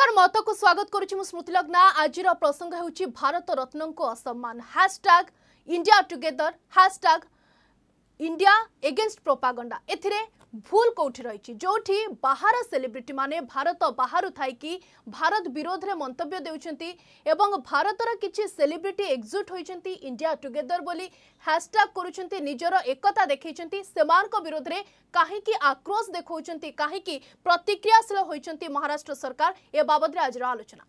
নমস্কার মতকু স্বাগত করুছি মু স্মৃতি লগ্না আজির প্রসঙ্গ হচ্ছে ভারত রত্নক অসম্মান hashtag India together hashtag India against propaganda এথিরে ভুল কোটি রয়েছে যেটি বাহার সেলিব্রিটি মানে ভারত বাহার থাইকি ভারত বিরোধে মন্তব্য দেছেন এবং ভারতর কিছু সেলিব্রিটি একজুট হয়েছেন ইন্ডিয়া টুগেদর বলে হ্যাশট্যাগ করছেন নিজের একতা দেখাইছেন সে বিরোধে কাহিকি আক্রোশ দেখাও কাহিকি প্রতিক্রিয়াশীল হয়েছেন মহারাষ্ট্র সরকার এ বাবদে আজর আলোচনা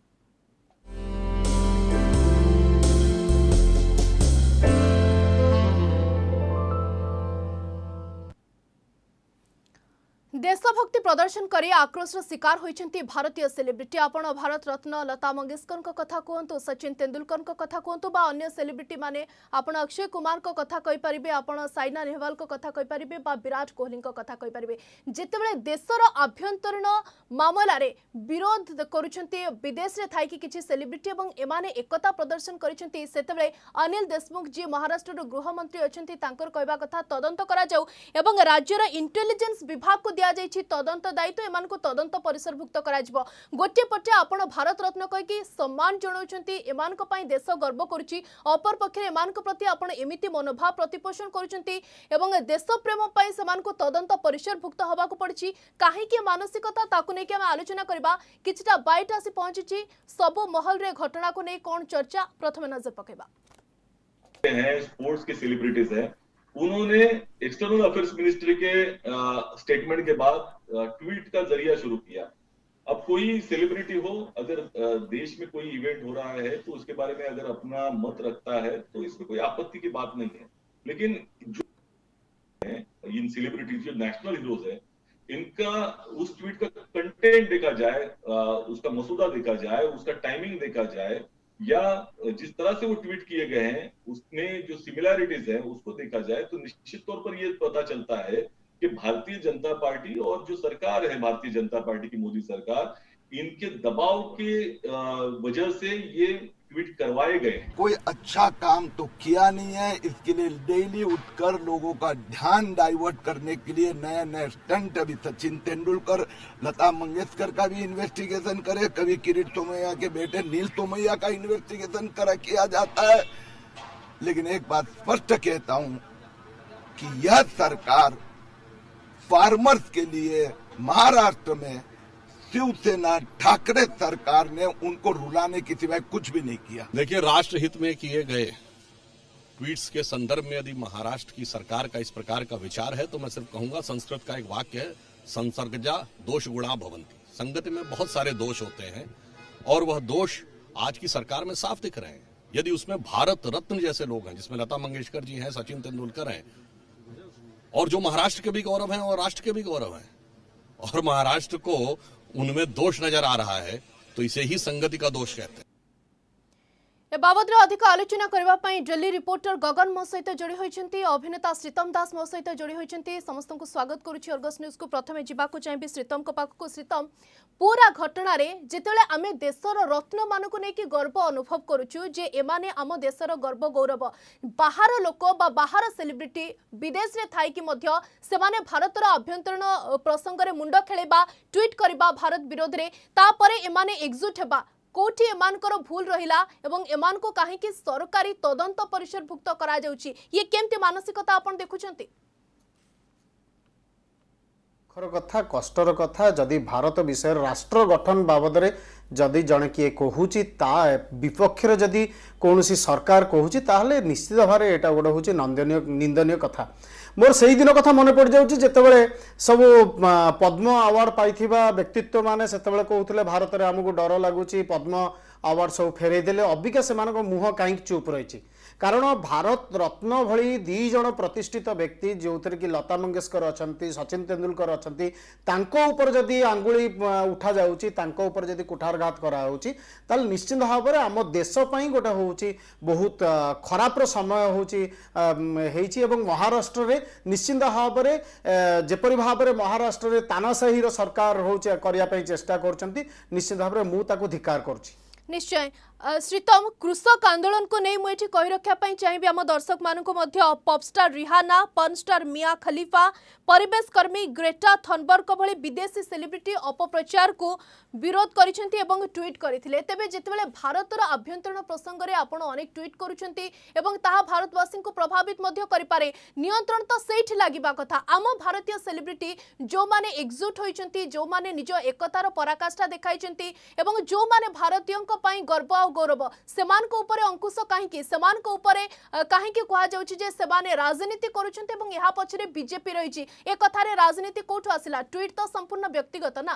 দেশভক্তি প্রদর্শন করে আক্রোশর শিকার হয়েছেন ভারতীয় সেলিব্রিটি আপনার ভারত রত্ন লতা মঙ্গেশকর কথা কুহতু সচিন তেন্দুলকর কথা কুহতু বা অন্য সেলিব্রিটি মানে আপনার অক্ষয় কুমার কথা কইপারে আপনার সাইনা নেহওয়াল কথা কইপারে বা বিরাট কোহলি কথা কইপারে যেতবে দেশর আভ্যন্তরীণ মামলার বিরোধ করছেন বিদেশে থাইকি কিছু সেলিব্রিটি এবং এমানে একতা প্রদর্শন করেছেন সেতবে অনিল দেশমুখ যে মহারাষ্ট্রর গৃহমন্ত্রী অনেক তাঁর কহা কথা তদন্ত করা যাও এবং রাজ্যর ইন্টেলিজেন্স বিভাগকে দিয়া দিয়েছে তদন্ত দায়িত্ব এমন তদন্ত পরিসরভুক্ত করা গোটিয়ে পটে আপনার ভারত রত্ন কী সম্মান জনাওছেন এমান দেশ গর্ব করুচি অপরপক্ষে এমান প্রত্যেক আপনার এমিতি মনোভাব প্রতিপোষণ করছেন এবং দেশপ্রেম সে তদন্ত পরিসরভুক্ত হওয়া পড়ছে কী মানসিকতা তাকে নিয়ে আমি আলোচনা করা কিছুটা বাইট আসি পৌঁছিছি সবু মহলরে ঘটনা को नहीं कौन चर्चा प्रथम नजर पकेबा स्पोर्ट्स के सेलिब्रिटीज है उन्होंने एक्सटर्नल अफेयर्स मिनिस्ट्री के स्टेटमेंट के बाद ट्वीट का जरिया शुरू किया अब कोई सेलिब्रिटी हो अगर देश में कोई इवेंट हो रहा है तो उसके बारे में अगर अपना मत रखता है तो इसमें कोई आपत्ति की बात नहीं है लेकिन जो इन सेलिब्रिटीज जो नेशनल हीरोज है इनका उस ट्वीट का कंटेंट देखा जाए उसका मसूदा देखा जाए उसका टाइमिंग देखा जाए या जिस तरह से वो ट्वीट किए गए हैं उसमें जो सिमिलैरिटीज है उसको देखा जाए तो निश्चित तौर पर यह पता चलता है कि भारतीय जनता पार्टी और जो सरकार है भारतीय जनता पार्टी की मोदी सरकार इनके दबाव के वजह से ये ट्वीट करवाए गए कोई अच्छा काम तो किया नहीं है इसके लिए डेली उठकर लोगों का ध्यान डाइवर्ट करने के लिए नए नए स्टंट अभी सचिन तेंदुलकर लता मंगेशकर का भी इन्वेस्टिगेशन करे कभी किरीट तोमैया के बेटे नील तोमैया का इन्वेस्टिगेशन करा किया जाता है लेकिन एक बात स्पष्ट कहता हूँ कि यह सरकार फार्मर्स के लिए महाराष्ट्र में शिवसेना ठाकरे सरकार ने उनको रुलाने के सिवाय कुछ भी नहीं किया देखिए राष्ट्र हित में किए गए ट्वीट्स के संदर्भ में यदि महाराष्ट्र की सरकार का इस प्रकार का विचार है तो मैं सिर्फ कहूंगा संस्कृत का एक वाक्य है संसर्गजा दोष गुणा भवंती संगति में बहुत सारे दोष होते हैं और वह दोष आज की सरकार में साफ दिख रहे हैं यदि उसमें भारत रत्न जैसे लोग हैं जिसमें लता मंगेशकर जी हैं सचिन तेंदुलकर हैं और जो महाराष्ट्र के भी गौरव हैं और राष्ट्र के भी गौरव हैं और महाराष्ट्र को उनमें दोष नजर आ रहा है तो इसे ही संगति का दोष कहते हैं এ বাবদরে অধিক আলোচনা করা ডেলি রিপোর্টর গগন মো সহ যোড়ি হয়েছেন অভিনেতা শ্রীতম দাস মো সহ যোড়ি হয়েছেন সমস্ত স্বাগত করছি অর্গস নিউজ কু প্রথমে যা চাইবি শ্রীতম পাখক শ্রীতম পুরা ঘটনার যেতবে আমি দেশর রত্ন মানুষ নিয়ে গর্ব অনুভব করুছু যে এমানে আম দেশর গর্ব গৌরব বাহার লোক বা বাহার সেলিব্রিটি বিদেশে থাইকি মধ্য সেমানে ভারতর আভ্যন্তরীণ প্রসঙ্গে মুন্ড খেলা ট্বিট করা ভারত বিরোধে তাপরে এমানে একজুট হওয়া কোটি এমানকর ভুল রহিলা এবং এমানকু কাহিকি সরকারি তদন্ত পরিসরভুক্ত করা যাচ্ছে ইয়ে কেমতি মানসিকতা আপন দেখুছন্তি ଦୁଃଖର କଥା କଷ୍ଟର କଥା ଯଦି ଭାରତ ବିଷୟରେ ରାଷ୍ଟ୍ର ଗଠନ ବାବଦରେ ଯଦି ଜଣେ କିଏ କହୁଛି ତା ବିପକ୍ଷରେ ଯଦି କୌଣସି ସରକାର କହୁଛି ତାହେଲେ ନିଶ୍ଚିତ ଭାବରେ ଏଇଟା ଗୋଟେ ହେଉଛି ନନ୍ଦନୀୟ ନିନ୍ଦନୀୟ କଥା ମୋର ସେହିଦିନ କଥା ମନେ ପଡ଼ିଯାଉଛି ଯେତେବେଳେ ସବୁ ପଦ୍ମ ଆୱାର୍ଡ଼ ପାଇଥିବା ବ୍ୟକ୍ତିତ୍ୱମାନେ ସେତେବେଳେ କହୁଥିଲେ ଭାରତରେ ଆମକୁ ଡର ଲାଗୁଛି ପଦ୍ମ ଆୱାର୍ଡ଼ ସବୁ ଫେରେଇଦେଲେ ଅବିକା ସେମାନଙ୍କ ମୁହଁ କାହିଁକି ଚୁପ୍ ରହିଛି କାରଣ ଭାରତ ରତ୍ନ ଭଳି ଦୁଇ ଜଣ ପ୍ରତିଷ୍ଠିତ ବ୍ୟକ୍ତି ଯେଉଁଥିରେ କି ଲତା ମଙ୍ଗେସ୍କର ଅଛନ୍ତି ସଚିନ ତେନ୍ଦୁଲକର ଅଛନ୍ତି ତାଙ୍କ ଉପରେ ଯଦି ଆଙ୍ଗୁଳି ଉଠାଯାଉଛି ତାଙ୍କ ଉପରେ ଯଦି କୁଠାରଘାତ କରାହେଉଛି ତାହେଲେ ନିଶ୍ଚିନ୍ତ ଭାବରେ ଆମ ଦେଶ ପାଇଁ ଗୋଟେ ହେଉଛି ବହୁତ ଖରାପର ସମୟ ହେଉଛି ହେଇଛି ଏବଂ ମହାରାଷ୍ଟ୍ରରେ ନିଶ୍ଚିନ୍ତ ଭାବରେ ଯେପରି ଭାବରେ ମହାରାଷ୍ଟ୍ରରେ ତାନାସାହିର ସରକାର ହେଉଛି କରିବା ପାଇଁ ଚେଷ୍ଟା କରୁଛନ୍ତି ନିଶ୍ଚିନ୍ତ ଭାବରେ ମୁଁ ତାକୁ ଧିକାର କରୁଛି ନିଶ୍ଚୟ ଶ୍ରୀତମ କୃଷକ ଆନ୍ଦୋଳନକୁ ନେଇ ମୁଁ ଏଠି କହି ରଖିବା ପାଇଁ ଚାହିଁବି ଆମ ଦର୍ଶକମାନଙ୍କୁ ମଧ୍ୟ pop star Rihanna porn star Mia Khalifa ପରିବେଶ କର୍ମୀ ଗ୍ରେଟା ଥନବର୍ଗଙ୍କ ଭଳି ବିଦେଶୀ ସେଲିବ୍ରିଟି ଅପପ୍ରଚାରକୁ ବିରୋଧ କରିଛନ୍ତି ଏବଂ ଟ୍ୱିଟ୍ କରିଥିଲେ ତେବେ ଯେତେବେଳେ ଭାରତର ଆଭ୍ୟନ୍ତରୀଣ ପ୍ରସଙ୍ଗରେ ଆପଣ ଅନେକ ଟ୍ୱିଟ୍ କରୁଛନ୍ତି ଏବଂ ତାହା ଭାରତବାସୀଙ୍କୁ ପ୍ରଭାବିତ ମଧ୍ୟ କରିପାରେ ନିୟନ୍ତ୍ରଣ ତ ସେଇଠି ଲାଗିବା କଥା ଆମ ଭାରତୀୟ ସେଲିବ୍ରିଟି ଯେଉଁମାନେ ଏକଜୁଟ ହୋଇଛନ୍ତି ଯେଉଁମାନେ ନିଜ ଏକତାର ପରାକାଷ୍ଠା ଦେଖାଇଛନ୍ତି ଏବଂ ଯେଉଁମାନେ ଭାରତୀୟଙ୍କ ପାଇଁ ଗର୍ବ ଆଉ গৌরব সে উপরে অঙ্কুশ কী সে উপরে কী কুহযাচ্ছে যে সে রাজনীতি করছেন এবং এ পছরে বিজেপি রয়েছে এ কথার রাজনীতি কোঠু আসলা ট্যুইট তো সম্পূর্ণ ব্যক্তিগত না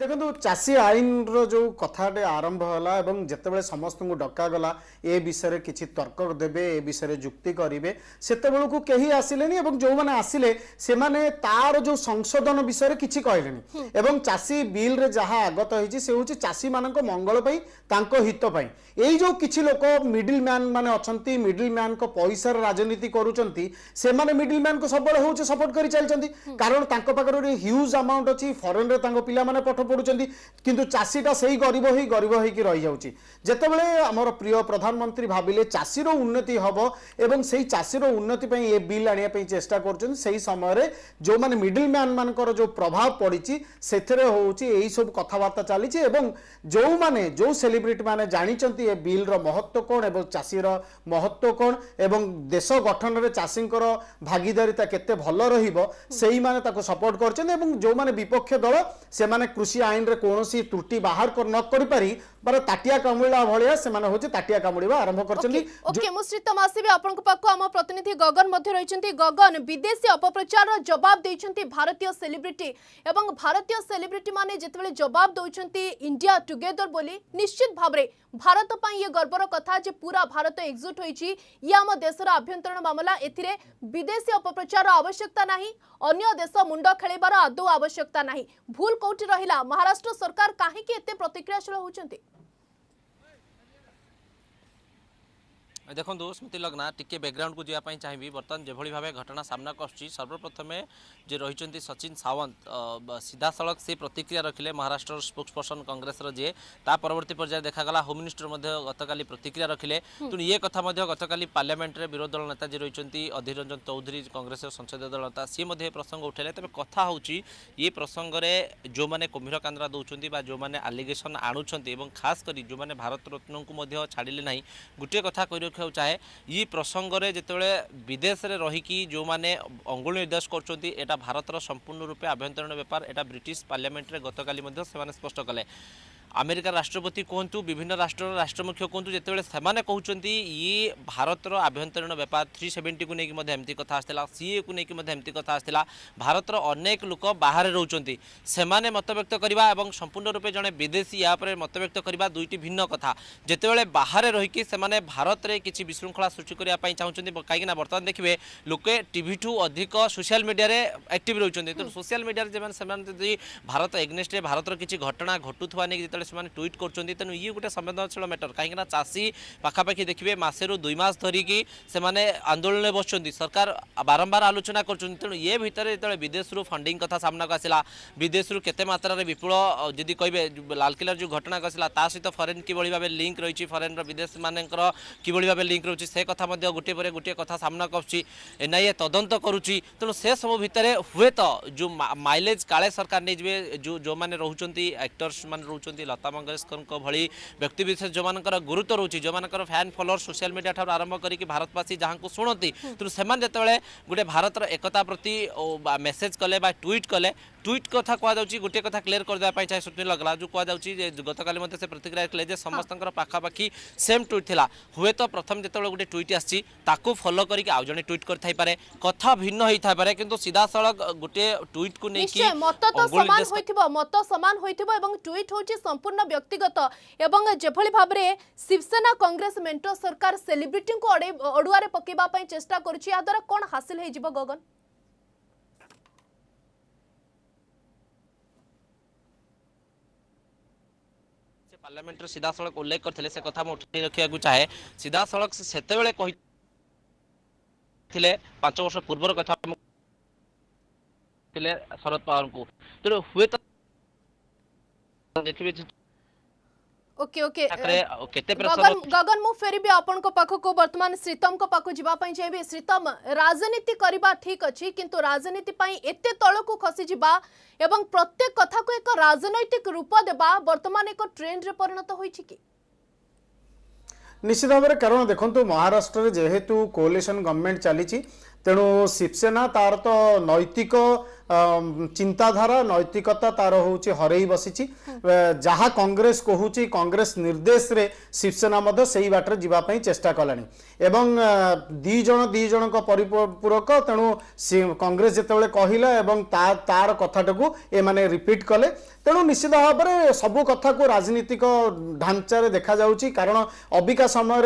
ଦେଖନ୍ତୁ ଚାଷୀ ଆଇନର ଯେଉଁ କଥାଟେ ଆରମ୍ଭ ହେଲା ଏବଂ ଯେତେବେଳେ ସମସ୍ତଙ୍କୁ ଡକାଗଲା ଏ ବିଷୟରେ କିଛି ତର୍କ ଦେବେ ଏ ବିଷୟରେ ଯୁକ୍ତି କରିବେ ସେତେବେଳକୁ କେହି ଆସିଲେନି ଏବଂ ଯେଉଁମାନେ ଆସିଲେ ସେମାନେ ତାର ଯେଉଁ ସଂଶୋଧନ ବିଷୟରେ କିଛି କହିଲେନି ଏବଂ ଚାଷୀ ବିଲ୍ରେ ଯାହା ଆଗତ ହେଇଛି ସେ ହେଉଛି ଚାଷୀମାନଙ୍କ ମଙ୍ଗଳ ପାଇଁ ତାଙ୍କ ହିତ ପାଇଁ ଏଇ ଯେଉଁ କିଛି ଲୋକ ମିଡିଲ ମ୍ୟାନ୍ ମାନେ ଅଛନ୍ତି ମିଡିଲ ମ୍ୟାନ୍ଙ୍କ ପଇସାର ରାଜନୀତି କରୁଛନ୍ତି ସେମାନେ ମିଡିଲ ମ୍ୟାନ୍କୁ ସବୁବେଳେ ହେଉଛି ସପୋର୍ଟ କରି ଚାଲିଛନ୍ତି କାରଣ ତାଙ୍କ ପାଖରେ ଗୋଟେ ହ୍ୟୁଜ୍ ଆମାଉଣ୍ଟ ଅଛି ଫରେନ୍ରେ ତାଙ୍କ ପିଲାମାନେ ପଠ ପାଠ ପଢ଼ୁଛନ୍ତି କିନ୍ତୁ ଚାଷୀଟା ସେଇ ଗରିବ ହେଇ ଗରିବ ହେଇକି ରହିଯାଉଛି ଯେତେବେଳେ ଆମର ପ୍ରିୟ ପ୍ରଧାନମନ୍ତ୍ରୀ ଭାବିଲେ ଚାଷୀର ଉନ୍ନତି ହେବ ଏବଂ ସେଇ ଚାଷୀର ଉନ୍ନତି ପାଇଁ ଏ ବିଲ୍ ଆଣିବା ପାଇଁ ଚେଷ୍ଟା କରୁଛନ୍ତି ସେହି ସମୟରେ ଯେଉଁମାନେ ମିଡିଲ୍ ମ୍ୟାନ୍ମାନଙ୍କର ଯେଉଁ ପ୍ରଭାବ ପଡ଼ିଛି ସେଥିରେ ହେଉଛି ଏହିସବୁ କଥାବାର୍ତ୍ତା ଚାଲିଛି ଏବଂ ଯେଉଁମାନେ ଯେଉଁ ସେଲିବ୍ରିଟିମାନେ ଜାଣିଛନ୍ତି ଏ ବିଲ୍ର ମହତ୍ତ୍ୱ କ'ଣ ଏବଂ ଚାଷୀର ମହତ୍ତ୍ୱ କ'ଣ ଏବଂ ଦେଶ ଗଠନରେ ଚାଷୀଙ୍କର ଭାଗିଦାରିତା କେତେ ଭଲ ରହିବ ସେଇମାନେ ତାକୁ ସପୋର୍ଟ କରିଛନ୍ତି ଏବଂ ଯେଉଁମାନେ ବିପକ୍ଷ ଦଳ ସେମାନେ କୃଷି କୌଣସି ଆଇନର କୌଣସି ତ୍ରୁଟି ବାହାର ନ କରିପାରି বার তাটিয়া কামুড়া ভাবে সে হচ্ছে তাটিয়া কামুড়া আরম্ভ করছেন ওকে মু শ্রীতম আসবি আপনার পাখ আমার প্রতিনিধি গগন মধ্যে রয়েছেন গগন বিদেশী অপপ্রচার জবাব দিয়েছেন ভারতীয় সেলিব্রিটি এবং ভারতীয় সেলিব্রিটি মানে যেতবে জবাব দৌঁছেন ইন্ডিয়া টুগেদর বলে নিশ্চিত ভাবে ভারত পাই ইয়ে গর্বর কথা যে পুরা ভারত একজুট হয়েছি ইয়ে আমার দেশের আভ্যন্তরীণ মামলা এতে বিদেশী অপপ্রচার আবশ্যকতা না অন্য দেশ মুন্ড খেলাইবার আদৌ আবশ্যকতা না ভুল কোটি রহিলা মহারাষ্ট্র সরকার কাহিকি এতে প্রতিক্রিয়াশীল হচ্ছেন ଦେଖନ୍ତୁ ସ୍ମୃତି ଲଗ୍ନା ଟିକେ ବ୍ୟାକ୍ଗ୍ରାଉଣ୍ଡକୁ ଯିବା ପାଇଁ ଚାହିଁବି ବର୍ତ୍ତମାନ ଯେଭଳି ଭାବେ ଘଟଣା ସାମ୍ନାକୁ ଆସୁଛି ସର୍ବପ୍ରଥମେ ଯେ ରହିଛନ୍ତି ସଚିନ ସାୱନ୍ତ ସିଧାସଳଖ ସେ ପ୍ରତିକ୍ରିୟା ରଖିଲେ ମହାରାଷ୍ଟ୍ରର ସ୍ପୋକ୍ସପର୍ସନ୍ କଂଗ୍ରେସର ଯିଏ ତା ପରବର୍ତ୍ତୀ ପର୍ଯ୍ୟାୟରେ ଦେଖାଗଲା ହୋମ୍ ମିନିଷ୍ଟର ମଧ୍ୟ ଗତକାଲି ପ୍ରତିକ୍ରିୟା ରଖିଲେ ତେଣୁ ଏ କଥା ମଧ୍ୟ ଗତକାଲି ପାର୍ଲାମେଣ୍ଟରେ ବିରୋଧୀ ଦଳ ନେତା ଯିଏ ରହିଛନ୍ତି ଅଧୀର ରଞ୍ଜନ ଚୌଧୁରୀ କଂଗ୍ରେସର ସଂସଦୀୟ ଦଳ ନେତା ସିଏ ମଧ୍ୟ ଏ ପ୍ରସଙ୍ଗ ଉଠାଇଲେ ତେବେ କଥା ହେଉଛି ଏ ପ୍ରସଙ୍ଗରେ ଯେଉଁମାନେ କୁମ୍ଭୀର କାନ୍ଦ୍ରା ଦେଉଛନ୍ତି ବା ଯେଉଁମାନେ ଆଲିଗେସନ୍ ଆଣୁଛନ୍ତି ଏବଂ ଖାସ୍ କରି ଯେଉଁମାନେ ଭାରତ ରତ୍ନଙ୍କୁ ମଧ୍ୟ ଛାଡ଼ିଲେ ନାହିଁ ଗୋଟିଏ କଥା କହି କହିବାକୁ ଚାହେଁ ଇ ପ୍ରସଙ୍ଗରେ ଯେତେବେଳେ ବିଦେଶରେ ରହିକି ଯେଉଁମାନେ ଅଙ୍ଗୁଳି ନିର୍ଦ୍ଦେଶ କରୁଛନ୍ତି ଏଇଟା ଭାରତର ସମ୍ପୂର୍ଣ୍ଣ ରୂପେ ଆଭ୍ୟନ୍ତରୀଣ ବେପାର ଏଇଟା ବ୍ରିଟିଶ ପାର୍ଲିଆମେଣ୍ଟରେ ଗତକାଲି ମଧ୍ୟ ସେମାନେ ସ୍ପଷ୍ଟ କଲେ আমেরিকার রাষ্ট্রপতি কুহতু বিভিন্ন রাষ্ট্র রাষ্ট্রমুখ্য কুহতু যেত সে কুমার ইয়ে ভারতর আভ্যন্তরীণ ব্যাপার থ্রি সেভেন্টি কু নেই এমতি কথা আসছিল সিএ কু নেই এমতি কথা আসছিল ভারতর অনেক লোক বাহারে রোচান সে মতব্যক্ত করা এবং সম্পূর্ণ রূপে জনে বিদেশী ইয়াপরে মতব্যক্ত করা দুইটি ভিন্ন কথা যেতবে বাহারে রহিকি সে ভারতের কিছু বিশৃঙ্খলা সৃষ্টি করা চাহুন না বর্তমানে দেখবে লোকে টিভি ঠু অধিক সোশিয়াল মিডিয়ায় একটিভ রয়েছেন তো সোশিয়াল মিডিয়ায় যে সে যদি ভারত এগনেস্টে ভারতর কিছু ঘটনা ঘটু নিয়ে যেত বেড়ে সে ট্যুইট করছেন তেমন ইয়ে গোটে সংবেদনশীল ম্যাটর কিনা চাষী পাখাপাখি দেখবে মাসে দুই মাস ধরিকি সে আন্দোলনে বসছেন সরকার বারম্বার আলোচনা করছেন তেমন ইয়ে ভিতরে যেত বিদেশর ফন্ডিং কথা সামনাকে আসা বিদেশর কেতে মাত্রার বিপুল যদি কবে লালকিল্লার যে ঘটনা আসা তা সহ ফরেন কিভাবে ভাবে লিঙ্ক রয়েছে ফরেনর বিদেশ মানকর কিভাবে ভাবে লিঙ্ক রয়েছে সে কথা গোটিয়ে পরে গোটিয়ে কথা সামনাকে আসছে এনআইএ তদন্ত করুচি তেমন সে সব ভিতরে হুয়েত যে মাইলেজ কালে সরকার নিয়ে যাবে যে যে রোচান আক্টর্স মানে রোচান লতা মঙ্গেশকরঙ্ক ভি ব্যক্তিবিশেষ যে গুরুত্ব রয়েছে যে ফ্যান ফলোর সোশিয়াল মিডিয়া ঠার আরম্ভ করি ভারতবাসী যা শুণতি তেমন সে যেতবে গোটে ভারতর একতা প্রতি মেসেজ কলে বা ট্যুইট কলে ট্যুইট কথা কুযাচ্ছে গোটে কথা ক্লিয়ার করিদেওয়া চাই সুনীল অগ্রাজু ଯେଉଁ କୁହାଯାଉଛି ଯେ ଗତକାଲି ମଧ୍ୟ ସେ ପ୍ରତିକ୍ରିୟା ଥିଲେ ଯେ ସମସ୍ତଙ୍କର ପାଖାପାଖି ସେମ୍ ଟ୍ୱିଟ୍ ଥିଲା ହୁଏତ ପ୍ରଥମେ ଯେତେବେଳେ ଗୋଟେ ଟ୍ୱିଟ୍ ଆସିଛି ତାକୁ ଫଲୋ କରିକି ଆଉ ଜଣେ ଟ୍ୱିଟ୍ କରିଥାଇପାରେ କଥା ଭିନ୍ନ ହେଇଥାଇପାରେ କିନ୍ତୁ ସିଧାସଳଖ ଗୋଟିଏ ଟ୍ୱିଟ୍କୁ ନେଇକି ମତ ତ ସମାନ ହୋଇଥିବ ମତ ସମାନ ହୋଇଥିବ ଏବଂ ଟ୍ୱିଟ୍ ହେଉଛି সম্পূর্ণ ব্যক্তিগত এবং যেভাবে ভাবে শিবসেনা কংগ্রেস মেন্ট সরকার সেলিব্রিটি অড়ুয়ারে পকাইবা চেষ্টা করছে এদ্বারা কোণ হাসিল হয়ে যাব গগন ପାର୍ଲାମେଣ୍ଟର ସିଧାସଳଖ ଉଲ୍ଲେଖ କରିଥିଲେ ସେ କଥା ମୁଁ ଉଠାଇ ରଖିବାକୁ ଚାହେଁ ସିଧାସଳଖ ସେତେବେଳେ କହିଥିଲେ ପାଞ୍ଚ ବର୍ଷ ପୂର୍ବର କଥା ଥିଲେ ଶରଦ ପାୱାରଙ୍କୁ ତେଣୁ ହୁଏତ ଯେତେବେଳେ ଓକେ ଓକେ ଗଗନ ଗଗନ ମୁଁ ଫେରିବି ଆପଣଙ୍କ ପାଖକୁ ବର୍ତ୍ତମାନ ଶ୍ରୀତମଙ୍କ ପାଖକୁ ଯିବା ପାଇଁ ଚାହିଁବି ଶ୍ରୀତମ ରାଜନୀତି କରିବା ଠିକ୍ ଅଛି କିନ୍ତୁ ରାଜନୀତି ପାଇଁ ଏତେ ତଳକୁ ଖସିଯିବା ଏବଂ ପ୍ରତ୍ୟେକ କଥାକୁ ଏକ ରାଜନୈତିକ ରୂପ ଦେବା ବର୍ତ୍ତମାନ ଏକ ଟ୍ରେଣ୍ଡରେ ପରିଣତ ହୋଇଛି କି ନିଶ୍ଚିତ ଭାବରେ କାରଣ ଦେଖନ୍ତୁ ମହାରାଷ୍ଟ୍ରରେ ଯେହେତୁ କୋଲିସନ୍ ଗଭର୍ଣ୍ଣମେଣ୍ଟ ଚାଲିଛି ତେଣୁ ଶିବସେନା ତାର ତ ନୈତିକ চিন্তাধারা নৈতিকতা তার হচ্ছে হরাই বসিছি যা কংগ্রেস কুচি কংগ্রেস নির্দেশে শিবসেনা মধ্যে সেই বাটরে যা চেষ্টা কলা এবং দুইজন দুইজন পরিপূরক তেণু কংগ্রেস যেতবে কহিলা এবং তার কথাটাকে এমানে রিপিট কলে তেণু নিশ্চিত ভাবে সবু কথা কু রাজনীতিক ঢাঞ্চার দেখা যাচ্ছে কারণ অবিকা সময়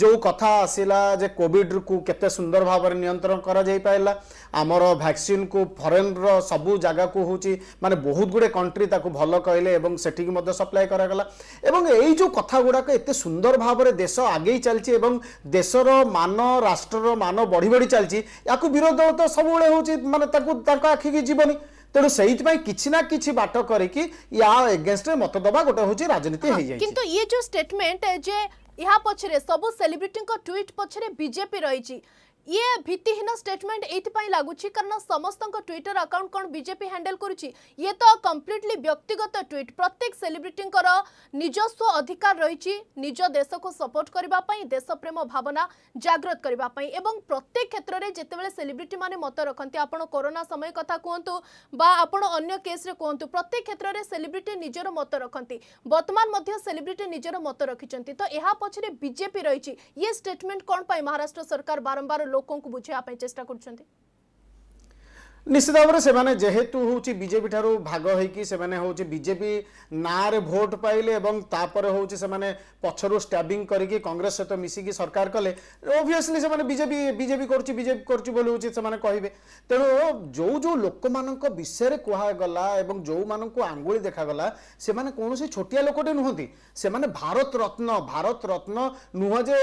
যে কথা আসিলা যে কোভিড কু কেতে সুন্দর ভাবে নিয়ন্ত্রণ করা যাই পাইলা আমার ভ্যাকসিন কু ফরেনর ବିଶ୍ୱର ସବୁ ଜାଗାକୁ ହେଉଛି ମାନେ ବହୁତ ଗୁଡ଼ିଏ କଣ୍ଟ୍ରି ତାକୁ ଭଲ କହିଲେ ଏବଂ ସେଠିକି ମଧ୍ୟ ସପ୍ଲାଏ କରାଗଲା ଏବଂ ଏଇ ଯେଉଁ କଥା ଗୁଡ଼ାକ ଏତେ ସୁନ୍ଦର ଭାବରେ ଦେଶ ଆଗେଇ ଚାଲିଛି ଏବଂ ଦେଶର ମାନ ରାଷ୍ଟ୍ରର ମାନ ବଢ଼ି ବଢ଼ି ଚାଲିଛି ୟାକୁ ବିରୋଧ ତ ସବୁବେଳେ ହେଉଛି ମାନେ ତାକୁ ତାଙ୍କ ଆଖିକି ଯିବନି ତେଣୁ ସେଇଥିପାଇଁ କିଛି ନା କିଛି ବାଟ କରିକି ୟା ଏଗେନଷ୍ଟରେ ମତ ଦେବା ଗୋଟେ ହେଉଛି ରାଜନୀତି ହେଇଯାଇଛି କିନ୍ତୁ ଇଏ ଯେଉଁ ଷ୍ଟେଟମେଣ୍ଟ ଯେ ଏହା ପଛରେ ସବୁ ସେଲିବ୍ରିଟିଙ୍କ ଟ୍ୱିଟ୍ ପଛରେ ବିଜେପି ରହିଛି ଇଏ ଭିତ୍ତିହୀନ ଷ୍ଟେଟମେଣ୍ଟ ଏଇଥିପାଇଁ ଲାଗୁଛି କାରଣ ସମସ୍ତଙ୍କ ଟ୍ୱିଟର ଆକାଉଣ୍ଟ କ'ଣ ବିଜେପି ହ୍ୟାଣ୍ଡେଲ କରୁଛି ଇଏ ତ କମ୍ପ୍ଲିଟଲି ବ୍ୟକ୍ତିଗତ ଟ୍ୱିଟ୍ ପ୍ରତ୍ୟେକ ସେଲିବ୍ରିଟିଙ୍କର ନିଜସ୍ୱ ଅଧିକାର ରହିଛି ନିଜ ଦେଶକୁ ସପୋର୍ଟ କରିବା ପାଇଁ ଦେଶପ୍ରେମ ଭାବନା ଜାଗ୍ରତ କରିବା ପାଇଁ ଏବଂ ପ୍ରତ୍ୟେକ କ୍ଷେତ୍ରରେ ଯେତେବେଳେ ସେଲିବ୍ରିଟିମାନେ ମତ ରଖନ୍ତି ଆପଣ କରୋନା ସମୟ କଥା କୁହନ୍ତୁ ବା ଆପଣ ଅନ୍ୟ କେସ୍ରେ କୁହନ୍ତୁ ପ୍ରତ୍ୟେକ କ୍ଷେତ୍ରରେ ସେଲିବ୍ରିଟି ନିଜର ମତ ରଖନ୍ତି ବର୍ତ୍ତମାନ ମଧ୍ୟ ସେଲିବ୍ରିଟି ନିଜର ମତ ରଖିଛନ୍ତି ତ ଏହା ପଛରେ ବିଜେପି ରହିଛି ଇଏ ଷ୍ଟେଟମେଣ୍ଟ କ'ଣ ପାଇଁ ମହାରାଷ୍ଟ୍ର ସରକାର ବାରମ୍ବାର লোককে বুঝাইয়া চেষ্টা করছেন নিশ্চিত ভাবে সে যেহেতু হচ্ছে বিজেপি ঠার ভাগ হয়েকি সে হচ্ছে বিজেপি নাঁরে ভোট পাইলে এবং তাপরে হচ্ছে সে পছর স্ট্যাবিং করিকি কংগ্রেস সহ মিশিকি সরকার কলে ওভিয়সলি সে বিজেপি বিজেপি করছি বিজেপি করছি বলে হচ্ছে সে কহবে তেমন যে যে লোক বিষয়ে কুহগলা এবং যে আঙ্গুড়ি দেখাগলা সে কৌশি ছোটিয়া লোকটে নুহতি সে ভারত রত্ন ভারত রত্ন নুহ যে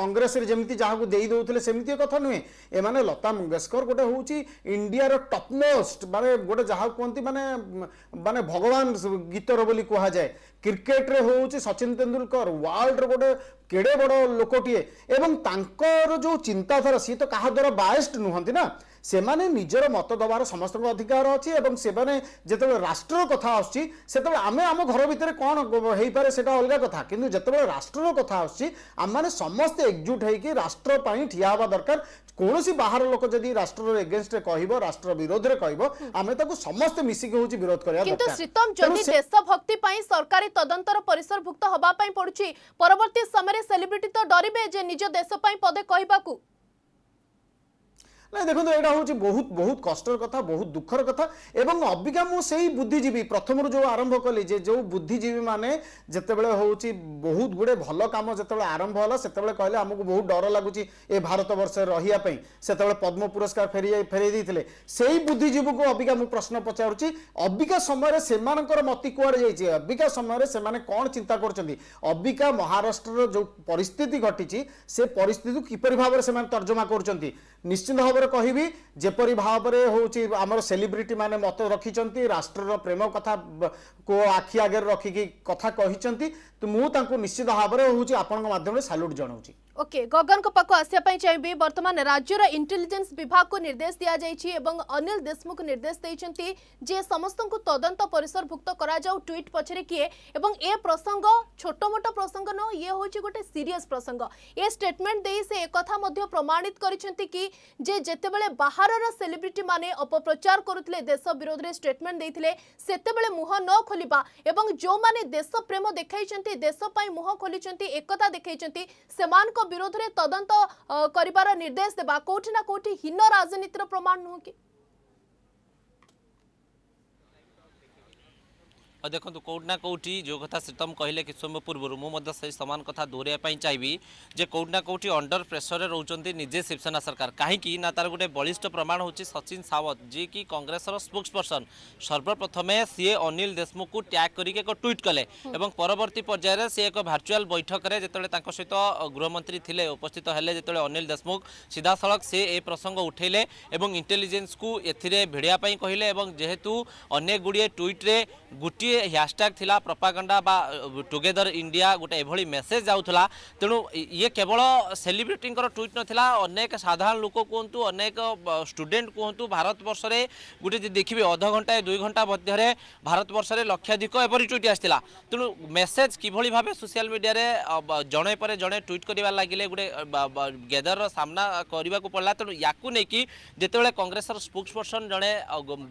কংগ্রেসের যেমি যাহা দেই দেউলে সেমিতি কথা নুহে এমানে লতা মঙ্গেশকর গোটে হচ্ছে ইন্ডিয়া ଓଡ଼ିଆର ଟପ୍ମୋଷ୍ଟ ମାନେ ଗୋଟେ ଯାହା କୁହନ୍ତି ମାନେ ମାନେ ଭଗବାନ ଗୀତର ବୋଲି କୁହାଯାଏ କ୍ରିକେଟରେ ହେଉଛି ସଚିନ ତେନ୍ଦୁଲକର ୱାର୍ଲଡର ଗୋଟେ କେଡ଼େ ବଡ଼ ଲୋକଟିଏ ଏବଂ ତାଙ୍କର ଯେଉଁ ଚିନ୍ତାଧାରା ସିଏ ତ କାହା ଦ୍ୱାରା ବାଏଷ୍ଟ ନୁହନ୍ତି ନା ସେମାନେ ନିଜର ମତ ଦେବାର ସମସ୍ତଙ୍କ ଅଧିକାର ଅଛି ଏବଂ ସେମାନେ ଯେତେବେଳେ ରାଷ୍ଟ୍ରର କଥା ଆସୁଛି ସେତେବେଳେ ଆମେ ଆମ ଘର ଭିତରେ କ'ଣ ହେଇପାରେ ସେଇଟା ଅଲଗା କଥା କିନ୍ତୁ ଯେତେବେଳେ ରାଷ୍ଟ୍ରର କଥା ଆସୁଛି ଆମମାନେ ସମସ୍ତେ ଏକଜୁଟ ହେଇକି ରାଷ୍ଟ୍ର ପାଇଁ ଠିଆ ହେବା ଦରକାର କୌଣସି ବାହାର ଲୋକ ଯଦି ରାଷ୍ଟ୍ରର ଏଗେନଷ୍ଟରେ କହିବ ରାଷ୍ଟ୍ର ବିରୋଧରେ କହିବ ଆମେ ତାକୁ ସମସ୍ତେ ମିଶିକି ହଉଛି ବିରୋଧ କରିବା କିନ୍ତୁ ଶ୍ରୀତମ ଯଦି ଦେଶଭକ୍ତି ପାଇଁ ସରକାରୀ ତଦନ୍ତର ପରିସରଭୁକ୍ତ ହେବା ପାଇଁ ପଡୁଛି ପରବର୍ତ୍ତୀ ସମୟରେ ସେଲିବ୍ରିଟି ତ ଡରିବେ ଯେ ନିଜ ଦେଶ ପାଇଁ ପଦେ କହିବାକୁ না দেখুন এটা হচ্ছে বহুত বহুত কষ্টর কথা বহুত দুঃখর কথা এবং অবিকা মু সেই বুদ্ধিজীবী প্রথমর যে আরম্ভ কলি যে যে বুদ্ধিজীবী মানে যেতবে হচ্ছে বহুত গুড়ে ভাল কাম যেতবে আরম্ভ হল সেতবে কহিলে আমি বহু ডর লাগুচি এ ভারতবর্ষে রহিয়া পাই সেতবে পদ্ম পুরস্কার ফেরি ফেরাই দিয়েছিলে সেই বুদ্ধিজীবীকে অবিকা মু প্রশ্ন পচারুছি অবিকা সময়ের সেমানকর মতি কুয়াড়ে যাইছে অবিকা সময়ের সেমানে কোন চিন্তা করছেন অবিকা মহারাষ্ট্রর যে পরিস্থিতি ঘটিছি সে পরিস্থিতি কিপর ভাবে সেমানে তর্জমা করছেন নিশ্চিন্ত ভাবে ଶେଷରେ କହିବି ଯେପରି ଭାବରେ ହେଉଛି ଆମର ସେଲିବ୍ରିଟିମାନେ ମତ ରଖିଛନ୍ତି ରାଷ୍ଟ୍ରର ପ୍ରେମ କଥା କୁ ଆଖି ଆଗରେ ରଖିକି କଥା କହିଛନ୍ତି ତ ମୁଁ ତାଙ୍କୁ ନିଶ୍ଚିତ ଭାବରେ ହେଉଛି ଆପଣଙ୍କ ମାଧ୍ୟମରେ ସାଲ୍ୟୁଟ୍ ଜଣାଉଛି ওকে গগনক পাখ আসা চাইবি বর্তমান রাজ্যর ইন্টেলিজেন্স বিভাগ নির্দেশ দিয়া যাই এবং অনিল দেশমুখ নির্দেশ দিয়েছেন যে সমস্ত তদন্ত পরিসরভুক্ত করা যাও টুইট পছরে কি এবং এ প্রসঙ্গ ছোট মোট প্রসঙ্গ ন ইয়ে হচ্ছে গোটে সিরিয়াস প্রসঙ্গ এ স্টেটমেন্ট দিয়ে সে একথা প্রমাণিত করেছেন কি যে ଯେତେବେଳେ ବାହାରର ସେଲିବ୍ରିଟିମାନେ ଅପପ୍ରଚାର କରୁଥିଲେ ଦେଶ ବିରୋଧରେ ଷ୍ଟେଟମେଣ୍ଟ ଦେଇଥିଲେ ସେତେବେଳେ ମୁହଁ ନ ଖୋଲିବା ଏବଂ ଯେଉଁମାନେ ଦେଶ ପ୍ରେମ ଦେଖାଇଛନ୍ତି ଦେଶ ପାଇଁ ମୁହଁ ଖୋଲିଛନ୍ତି ଏକତା ଦେଖାଇଛନ୍ତି ସେମାନଙ୍କ ବିରୋଧରେ ତଦନ୍ତ କରିବାର ନିର୍ଦ୍ଦେଶ ଦେବା କେଉଁଠି ନା କେଉଁଠି ହୀନ ରାଜନୀତିର ପ୍ରମାଣ ନୁହଁ କି ଦେଖନ୍ତୁ କେଉଁଠି ନା କେଉଁଠି ଯେଉଁ କଥା ଶ୍ରୀତମ କହିଲେ କିଛି ସମୟ ପୂର୍ବରୁ ମୁଁ ମଧ୍ୟ ସେଇ ସମାନ କଥା ଦୋହରାଇବା ପାଇଁ ଚାହିଁବି ଯେ କେଉଁଠି ନା କେଉଁଠି ଅଣ୍ଡର ପ୍ରେସରରେ ରହୁଛନ୍ତି ନିଜେ ଶିବସେନା ସରକାର କାହିଁକି ନା ତାର ଗୋଟେ ବଳିଷ୍ଠ ପ୍ରମାଣ ହେଉଛି ସଚିନ ସାୱନ୍ତ ଯିଏକି କଂଗ୍ରେସର ସ୍ପୋକ୍ସ ପର୍ସନ ସର୍ବପ୍ରଥମେ ସିଏ ଅନିଲ ଦେଶମୁଖଙ୍କୁ ଟ୍ୟାଗ୍ କରିକି ଏକ ଟ୍ୱିଟ୍ କଲେ ଏବଂ ପରବର୍ତ୍ତୀ ପର୍ଯ୍ୟାୟରେ ସିଏ ଏକ ଭାର୍ଚୁଆଲ ବୈଠକରେ ଯେତେବେଳେ ତାଙ୍କ ସହିତ ଗୃହମନ୍ତ୍ରୀ ଥିଲେ ଉପସ୍ଥିତ ହେଲେ ଯେତେବେଳେ ଅନିଲ ଦେଶମୁଖ ସିଧାସଳଖ ସେ ଏ ପ୍ରସଙ୍ଗ ଉଠାଇଲେ ଏବଂ ଇଣ୍ଟେଲିଜେନ୍ସକୁ ଏଥିରେ ଭିଡ଼ିବା ପାଇଁ କହିଲେ ଏବଂ ଯେହେତୁ ଅନେକ ଗୁଡ଼ିଏ ଟ୍ୱିଟ୍ରେ ଗୋଟିଏ হ্যাশট্যাগ লা প্রপাগণ্ডা বা টুগেদর ইন্ডিয়া গোটে এভাবে মেসেজ যাওয়া তেমন ইয়ে কেবল সেলিব্রিটি টুইট নথিলা অনেক সাধারণ লোক কুহতু অনেক স্টুডেন্ট কুহতু ভারতবর্ষে গোটে যদি দেখবে অধ ঘণ্টায় দুই ঘণ্টা মধ্যে ভারতবর্ষের লক্ষাধিক এপরি টুইট আসছিল তেমন মেসেজ কিভাবে ভাবে সোশিয়াল মিডিয়ার জনে পরে জনে টুইট করা লাগলে গোটে গেদর সামনা করা পড়া তেমন ইয়াকু নেই যেতবে কংগ্রেসর পর্সন জনে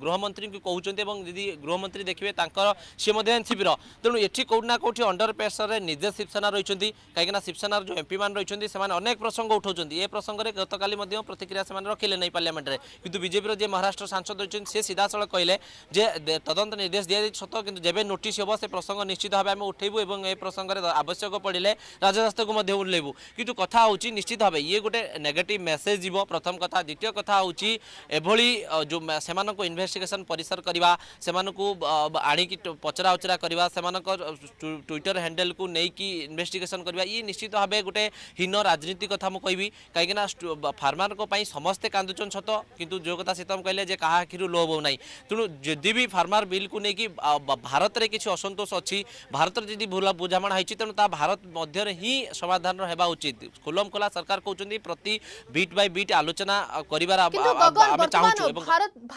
গৃহমন্ত্রী কৌন এবং যদি গৃহমন্ত্রী দেখবে তাঁর সি এনসিপির তেমন এটি কোটি না কোটি অন্ডর প্রেসরের নিজে শিবসেনা রয়েছেন কিনা শিবসেনার যে এমপি মানে রয়েছেন সে অনেক প্রসঙ্গ উঠাউন এ প্রসঙ্গে গতকাল প্রতিক্রিয়া সে রখিলে না পার্লামেন্টে কিন্তু বিজেপির যে মহারাষ্ট্র সাংসদ রয়েছেন সে সিধাসল কহিলেন যে তদন্ত নির্দেশ দিয়ে সত কিন্তু যে নোটিস হব সে প্রসঙ্গ নিশ্চিত ভাবে আমি উঠাইবু এবং এ প্রসঙ্গে আবশ্যক পড়লে রাজরাস্তাকে উল্লেবু কিন্তু কথা হচ্ছে নিশ্চিত ভাবে ইয়ে গোটে নেগেটিভ মেসেজ যাব প্রথম কথা দ্বিতীয় কথা হচ্ছে এভাবে যে সে ইনভেস্টিগেসন পরিসর করা সে আনিকি পচরা উচরা করা সে ট্বিটর হ্যান্ডেল কু নেই ইনভেস্টিগেসন করা ইয়ে নিশ্চিত ভাবে গোটে হীন রাজনীতি কথা মু কবি কিনা ফার্মার সমস্তে কান্দুচন সত কিন্তু যে কথা সীতম কে যে কাহা আখিরু লোভ না তেমন যদি বি ফার্মার বিল কু নেই ভারতের কিছু অসন্তোষ অছি ভারতের যদি ভুল বুঝামণা হয়েছে তেমন তা ভারত মধ্যে হি সমাধান হওয়া উচিত খোলম খোলা সরকার কৌন প্রতি বিট বাই বিট আলোচনা করিবার আমি চাহুছু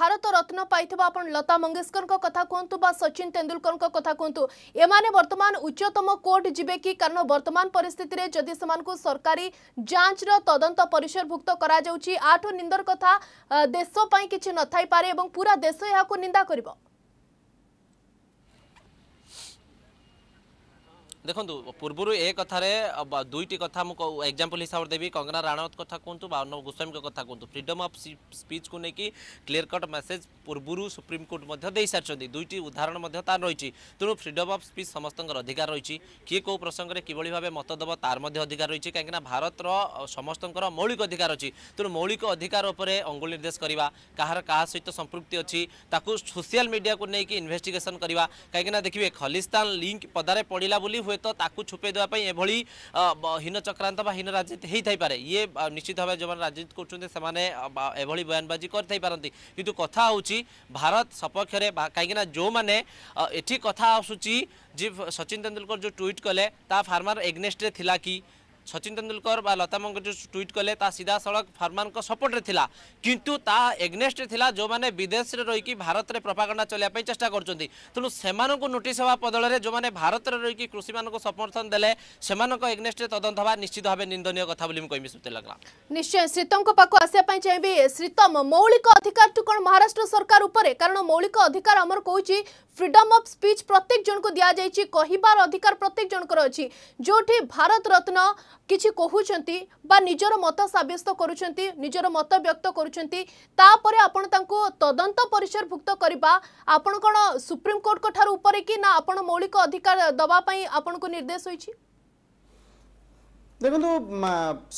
ভারত রত্ন পাইথবা আপন লতা মঙ্গেশকরଙ୍କ কথা କୁହନ୍ତୁ ବା ସଚିନ ତେନ୍ଦୁଲକର ତେନ୍ଦୁଲକରଙ୍କ କଥା କୁହନ୍ତୁ ଏମାନେ ବର୍ତ୍ତମାନ ଉଚ୍ଚତମ କୋର୍ଟ ଯିବେ କି କାରଣ ବର୍ତ୍ତମାନ ପରିସ୍ଥିତିରେ ଯଦି ସେମାନଙ୍କୁ ସରକାରୀ ଯାଞ୍ଚର ତଦନ୍ତ ପରିସରଭୁକ୍ତ କରାଯାଉଛି ଆଠୁ ନିନ୍ଦର କଥା ଦେଶ ପାଇଁ କିଛି ନଥାଇପାରେ ଏବଂ ପୁରା ଦେଶ ଏହାକୁ ନିନ୍ଦା କରିବ ଦେଖନ୍ତୁ ପୂର୍ବରୁ ଏ କଥାରେ ଦୁଇଟି କଥା ମୁଁ ଏକ୍ଜାମ୍ପଲ୍ ହିସାବରେ ଦେବି କଙ୍ଗନା ରାଣାୱତ କଥା କୁହନ୍ତୁ ବା ଅର୍ଣ୍ଣବ ଗୋସ୍ୱାମୀଙ୍କ କଥା କୁହନ୍ତୁ ଫ୍ରିଡମ୍ ଅଫ୍ ସ୍ପିଚ୍କୁ ନେଇକି କ୍ଲିୟର୍ କଟ୍ ମେସେଜ୍ ପୂର୍ବରୁ ସୁପ୍ରିମକୋର୍ଟ ମଧ୍ୟ ଦେଇସାରିଛନ୍ତି ଦୁଇଟି ଉଦାହରଣ ମଧ୍ୟ ତାର ରହିଛି ତେଣୁ ଫ୍ରିଡମ୍ ଅଫ୍ ସ୍ପିଚ୍ ସମସ୍ତଙ୍କର ଅଧିକାର ରହିଛି କିଏ କେଉଁ ପ୍ରସଙ୍ଗରେ କିଭଳି ଭାବେ ମତ ଦେବ ତାର ମଧ୍ୟ ଅଧିକାର ରହିଛି କାହିଁକିନା ଭାରତର ସମସ୍ତଙ୍କର ମୌଳିକ ଅଧିକାର ଅଛି ତେଣୁ ମୌଳିକ ଅଧିକାର ଉପରେ ଅଙ୍ଗୁଳି ନିର୍ଦ୍ଦେଶ କରିବା କାହାର କାହା ସହିତ ସମ୍ପୃକ୍ତି ଅଛି ତାକୁ ସୋସିଆଲ୍ ମିଡ଼ିଆକୁ ନେଇକି ଇନଭେଷ୍ଟିଗେସନ୍ କରିବା କାହିଁକିନା ଦେଖିବେ ଖଲିସ୍ତାନ ଲିଙ୍କ୍ ପଦାରେ ପଡ଼ିଲା ବୋଲି ହୁଏ হয়ত তাকে ছুপাই দেওয়া এভাবে হীন চক্রান্ত বা হীন রাজনীতি হয়ে থাইপরে ইয়ে নিশ্চিত ভাবে যে রাজনীতি করছেন সে এভাবে বয়ানবাজি করে পারতে কিন্তু কথা হচ্ছে ভারত সপক্ষে কিনা যে এটি কথা আসুচি যে সচিন তেন্দুলকর যে ট্যুইট কলে তা ফার্মার এগনেস্টে লা কি সচিন তেন্ডুলকর বা লতা মঙ্গেশকর টুইট কলে তা সিধাসলখ ফার্মানক সপোর্টে লা কিন্তু তা এগনেস্টে লা যে বিদেশে রইকি ভারতের প্রপাগণ্ডা চলাইয়া চেষ্টা করছেন তেমন সে নোটিস হওয়া বদলের যে ভারতের রইকি কৃষি মানুষ সমর্থন দেলে সে এগনেস্টে তদন্ত হওয়া নিশ্চিত ভাবে নিন্দনীয় কথা বলে কহিমি স্মৃতি লাগলা নিশ্চয় শ্রীতঙ্ক পাখ আসা চাইবি শ্রীতম মৌলিক অধিকারটু কোণ মহারাষ্ট্র সরকার উপরে কারণ মৌলিক অধিকার আমার কৌছি ফ্রিডম অফ স্পিচ প্রত্যেক জনক দিয়া যাই কহবার অধিকার প্রত্যেক জনকর অ যেটি ভারত রত্ন କିଛି କହୁଛନ୍ତି ବା ନିଜର ମତ ସାବ୍ୟସ୍ତ କରୁଛନ୍ତି ନିଜର ମତ ବ୍ୟକ୍ତ କରୁଛନ୍ତି ତାପରେ ଆପଣ ତାଙ୍କୁ ତଦନ୍ତ ପରିସରଭୁକ୍ତ କରିବା ଆପଣ କ'ଣ ସୁପ୍ରିମକୋର୍ଟଙ୍କ ଠାରୁ ଉପରେ କି ନା ଆପଣ ମୌଳିକ ଅଧିକାର ଦେବା ପାଇଁ ଆପଣଙ୍କୁ ନିର୍ଦ୍ଦେଶ ହୋଇଛି ଦେଖନ୍ତୁ